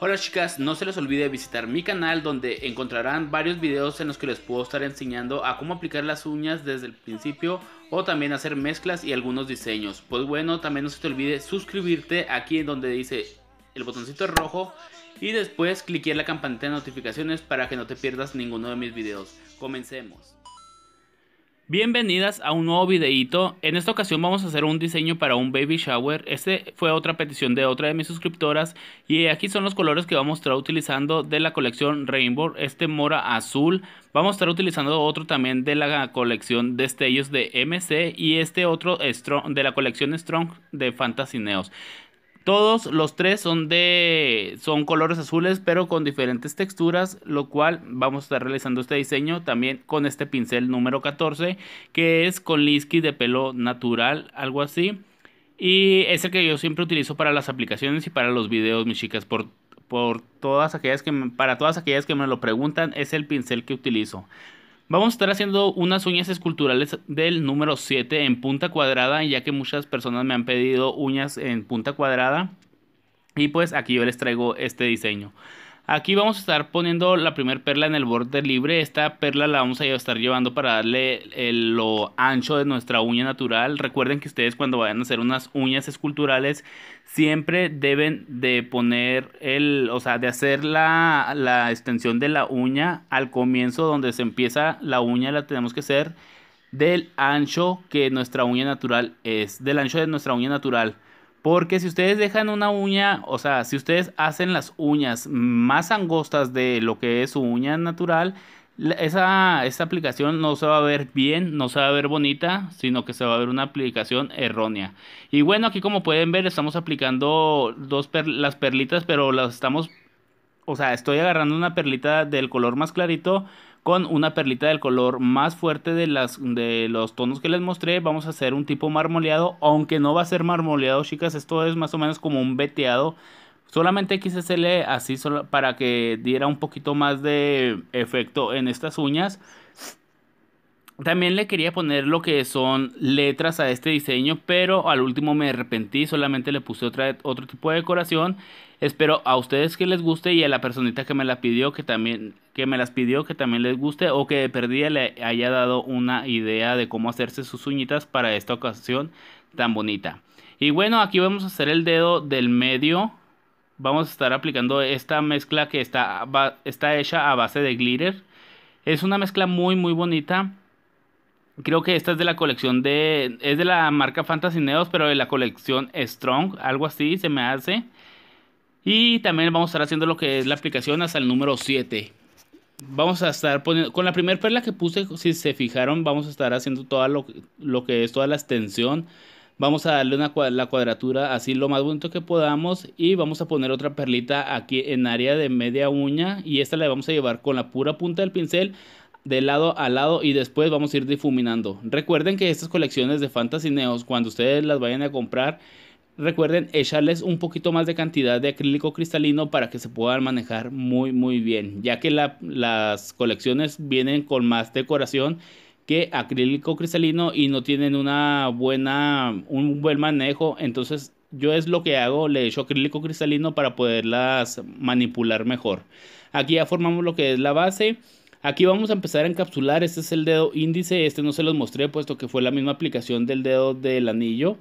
Hola chicas, no se les olvide visitar mi canal donde encontrarán varios videos en los que les puedo estar enseñando a cómo aplicar las uñas desde el principio o también hacer mezclas y algunos diseños. Pues bueno, también no se te olvide suscribirte aquí en donde dice el botoncito rojo y después cliquear la campanita de notificaciones para que no te pierdas ninguno de mis videos. Comencemos. Bienvenidas a un nuevo videito. En esta ocasión vamos a hacer un diseño para un baby shower. Este fue otra petición de otra de mis suscriptoras y aquí son los colores que vamos a estar utilizando de la colección Rainbow, este mora azul. Vamos a estar utilizando otro también de la colección Destellos de MC y este otro de la colección Strong de Fantasy Neos. Todos los tres son de son colores azules, pero con diferentes texturas, lo cual vamos a estar realizando este diseño también con este pincel número 14, que es con liski de pelo natural, algo así. Y es el que yo siempre utilizo para las aplicaciones y para los videos, mis chicas, por por todas aquellas que para todas aquellas que me lo preguntan, es el pincel que utilizo. Vamos a estar haciendo unas uñas esculturales del número 7 en punta cuadrada, ya que muchas personas me han pedido uñas en punta cuadrada. Y pues aquí yo les traigo este diseño. Aquí vamos a estar poniendo la primera perla en el borde libre. Esta perla la vamos a estar llevando para darle el, eh, lo ancho de nuestra uña natural. Recuerden que ustedes cuando vayan a hacer unas uñas esculturales siempre deben de poner el, o sea, de hacer la, la extensión de la uña al comienzo donde se empieza la uña la tenemos que hacer del ancho que nuestra uña natural es, del ancho de nuestra uña natural. Porque si ustedes dejan una uña, o sea, si ustedes hacen las uñas más angostas de lo que es su uña natural, esa, aplicación no se va a ver bien, no se va a ver bonita, sino que se va a ver una aplicación errónea. Y bueno, aquí como pueden ver, estamos aplicando dos las perlitas, pero las estamos, o sea, estoy agarrando una perlita del color más clarito con una perlita del color más fuerte de, las, de los tonos que les mostré. Vamos a hacer un tipo marmoleado, aunque no va a ser marmoleado, chicas. Esto es más o menos como un veteado. Solamente quise hacerle así para que diera un poquito más de efecto en estas uñas. También le quería poner lo que son letras a este diseño, pero al último me arrepentí, solamente le puse otra, otro tipo de decoración. Espero a ustedes que les guste y a la personita que me la pidió que también que me las pidió que también les guste o que de perdida le haya dado una idea de cómo hacerse sus uñitas para esta ocasión tan bonita. Y bueno, aquí vamos a hacer el dedo del medio. Vamos a estar aplicando esta mezcla que está, está hecha a base de glitter. Es una mezcla muy muy bonita Creo que esta es de la colección de. Es de la marca Fantasy Neos, pero de la colección Strong, algo así se me hace. Y también vamos a estar haciendo lo que es la aplicación hasta el número 7. Vamos a estar poniendo. Con la primera perla que puse, si se fijaron, vamos a estar haciendo toda lo, que es toda la extensión. Vamos a darle una, la cuadratura así lo más bonito que podamos. Y vamos a poner otra perlita aquí en área de media uña. Y esta la vamos a llevar con la pura punta del pincel de lado a lado y después vamos a ir difuminando. Recuerden que estas colecciones de Fantasy Neos, cuando ustedes las vayan a comprar, recuerden echarles un poquito más de cantidad de acrílico cristalino para que se puedan manejar muy muy bien, ya que las colecciones vienen con más decoración que acrílico cristalino y no tienen una buena un buen manejo, entonces yo es lo que hago, le echo acrílico cristalino para poderlas manipular mejor. Aquí ya formamos lo que es la base Aquí vamos a empezar a encapsular, este es el dedo índice, este no se los mostré puesto que fue la misma aplicación del dedo del anillo.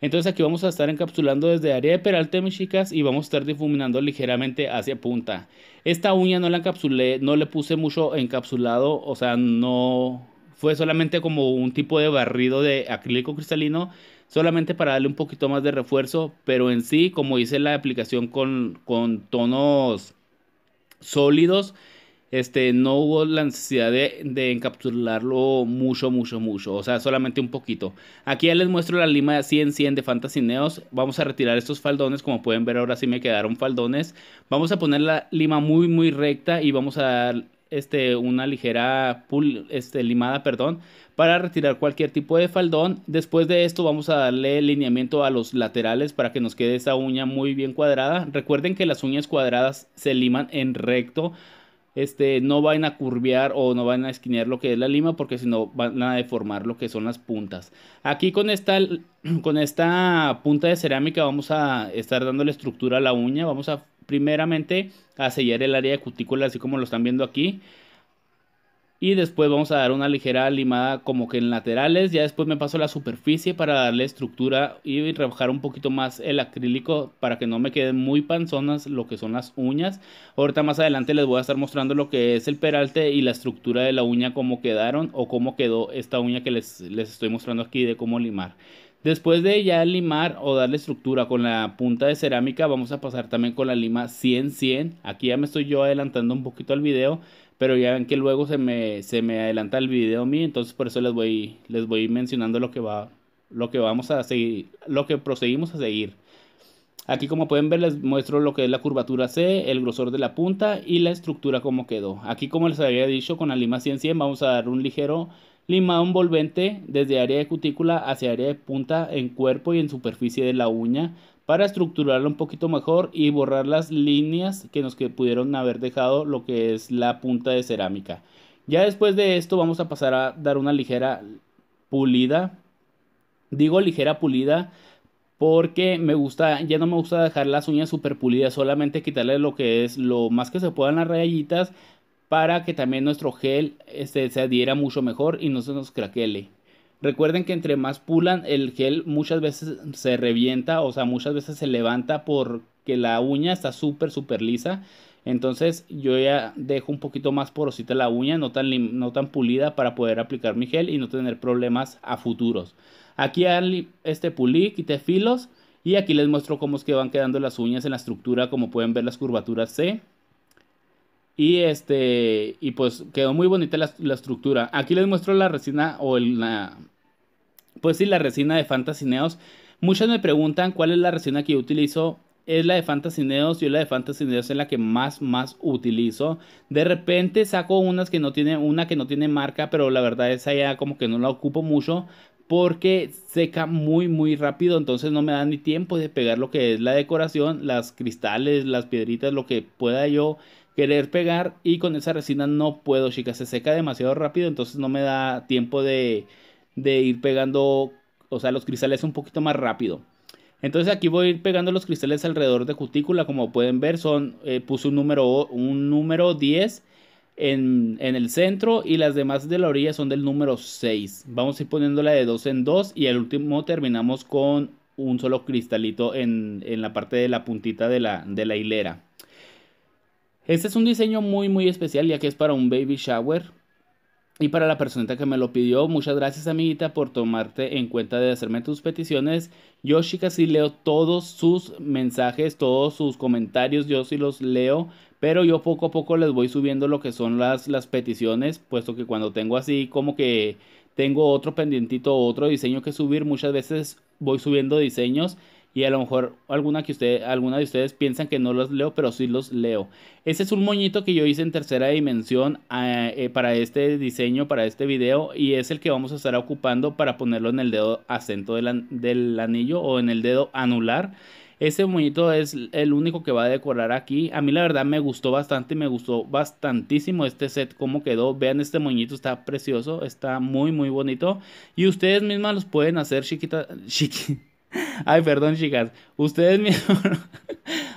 Entonces aquí vamos a estar encapsulando desde área de peralte, mis chicas, y vamos a estar difuminando ligeramente hacia punta. Esta uña no la encapsulé, no le puse mucho encapsulado, o sea, no fue solamente como un tipo de barrido de acrílico cristalino, solamente para darle un poquito más de refuerzo, pero en sí, como hice la aplicación con, con tonos sólidos, este, no hubo la necesidad de, encapsularlo mucho, mucho, mucho. O sea, solamente un poquito. Aquí ya les muestro la lima 100-100 de Fantasy Neos. Vamos a retirar estos faldones. Como pueden ver, ahora sí me quedaron faldones. Vamos a poner la lima muy, muy recta y vamos a dar este, una ligera este, limada, perdón, para retirar cualquier tipo de faldón. Después de esto vamos a darle lineamiento a los laterales para que nos quede esa uña muy bien cuadrada. Recuerden que las uñas cuadradas se liman en recto este, no van a curviar o no van a esquinear lo que es la lima porque si no van a deformar lo que son las puntas. Aquí con esta, con esta punta de cerámica vamos a estar dándole estructura a la uña, vamos a primeramente a sellar el área de cutícula así como lo están viendo aquí. Y después vamos a dar una ligera limada como que en laterales. Ya después me paso la superficie para darle estructura y rebajar un poquito más el acrílico para que no me queden muy panzonas lo que son las uñas. Ahorita más adelante les voy a estar mostrando lo que es el peralte y la estructura de la uña, cómo quedaron o cómo quedó esta uña que les, les estoy mostrando aquí de cómo limar. Después de ya limar o darle estructura con la punta de cerámica, vamos a pasar también con la lima 100-100. Aquí ya me estoy yo adelantando un poquito al video pero ya ven que luego se me, adelanta el video a mí, entonces por eso les voy, les voy mencionando lo que va, lo que vamos a seguir, lo que proseguimos a seguir. Aquí como pueden ver les muestro lo que es la curvatura C, el grosor de la punta y la estructura como quedó. Aquí como les había dicho con la lima 100-100 vamos a dar un ligero limado envolvente desde área de cutícula hacia área de punta en cuerpo y en superficie de la uña para estructurarlo un poquito mejor y borrar las líneas que nos que pudieron haber dejado lo que es la punta de cerámica. Ya después de esto vamos a pasar a dar una ligera pulida. Digo ligera pulida porque me gusta, ya no me gusta dejar las uñas super pulidas, solamente quitarle lo que es lo más que se puedan las rayitas para que también nuestro gel este, se adhiera mucho mejor y no se nos craquele. Recuerden que entre más pulan, el gel muchas veces se revienta, o sea, muchas veces se levanta porque la uña está súper, súper lisa. Entonces yo ya dejo un poquito más porosita la uña, no tan, no tan pulida para poder aplicar mi gel y no tener problemas a futuros. Aquí este pulí, quité filos y aquí les muestro cómo es que van quedando las uñas en la estructura, como pueden ver las curvaturas C. Y este, y pues quedó muy bonita la, estructura. Aquí les muestro la resina o el, la, pues sí, la resina de Fantasineos. Muchas me preguntan cuál es la resina que yo utilizo. Es la de Fantasineos. Yo la de Fantasineos es la que más, más utilizo. De repente saco unas que no tienen una que no tiene marca, pero la verdad es allá como que no la ocupo mucho. Porque seca muy muy rápido, entonces no me da ni tiempo de pegar lo que es la decoración, las cristales, las piedritas, lo que pueda yo querer pegar y con esa resina no puedo, chicas, se seca demasiado rápido, entonces no me da tiempo de, de ir pegando, o sea, los cristales un poquito más rápido. Entonces aquí voy a ir pegando los cristales alrededor de cutícula, como pueden ver, son, eh, puse un número, un número 10 en, el centro y las demás de la orilla son del número 6. Vamos a ir poniéndola de 2 en 2 y al último terminamos con un solo cristalito en, la parte de la puntita de la, de la hilera. Este es un diseño muy muy especial ya que es para un baby shower. Y para la persona que me lo pidió, muchas gracias amiguita por tomarte en cuenta de hacerme tus peticiones. Yo chicas si leo todos sus mensajes, todos sus comentarios, yo sí los leo, pero yo poco a poco les voy subiendo lo que son las, las peticiones, puesto que cuando tengo así como que tengo otro pendientito, otro diseño que subir, muchas veces voy subiendo diseños y a lo mejor alguna, que usted, alguna de ustedes piensan que no los leo, pero sí los leo. Ese es un moñito que yo hice en tercera dimensión ah, eh, para este diseño, para este video, y es el que vamos a estar ocupando para ponerlo en el dedo acento del, anillo o en el dedo anular. Ese moñito es el único que va a decorar aquí. A mí la verdad me gustó bastante, me gustó bastantísimo este set, como quedó. Vean este moñito, está precioso, está muy muy bonito. Y ustedes mismas los pueden hacer chiquita, chiqui Ay, perdón, chicas. Ustedes mismos.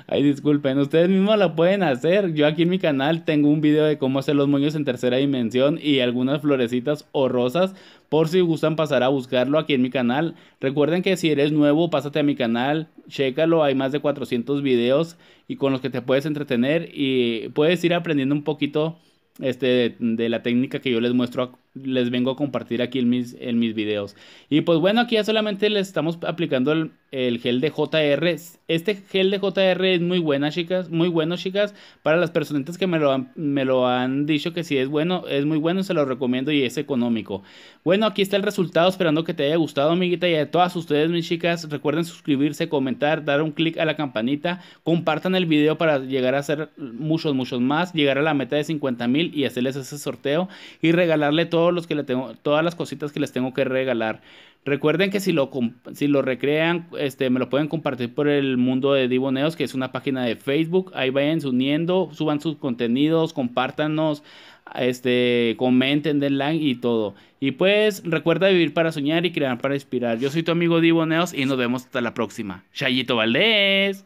Ay, disculpen. Ustedes mismos lo pueden hacer. Yo aquí en mi canal tengo un video de cómo hacer los moños en tercera dimensión y algunas florecitas o rosas. Por si gustan pasar a buscarlo aquí en mi canal. Recuerden que si eres nuevo, pásate a mi canal. Chécalo. Hay más de 400 videos y con los que te puedes entretener y puedes ir aprendiendo un poquito este, de, de la técnica que yo les muestro les vengo a compartir aquí en mis, en mis videos. Y pues bueno, aquí ya solamente les estamos aplicando el, gel de JR. Este gel de JR es muy buena, chicas, muy bueno, chicas. Para las personas que me lo han, me lo han dicho que si es bueno, es muy bueno, se lo recomiendo y es económico. Bueno, aquí está el resultado, esperando que te haya gustado, amiguita, y a todas ustedes, mis chicas, recuerden suscribirse, comentar, dar un clic a la campanita, compartan el video para llegar a ser muchos, muchos más, llegar a la meta de 50 mil y hacerles ese sorteo y regalarle todo los que le tengo, todas las cositas que les tengo que regalar. Recuerden que si lo, si lo recrean, este, me lo pueden compartir por el mundo de Diboneos que es una página de Facebook. Ahí vayan uniendo, suban sus contenidos, compártanos, este, comenten, den like y todo. Y pues recuerda vivir para soñar y crear para inspirar. Yo soy tu amigo Diboneos y nos vemos hasta la próxima. Chayito Valdés.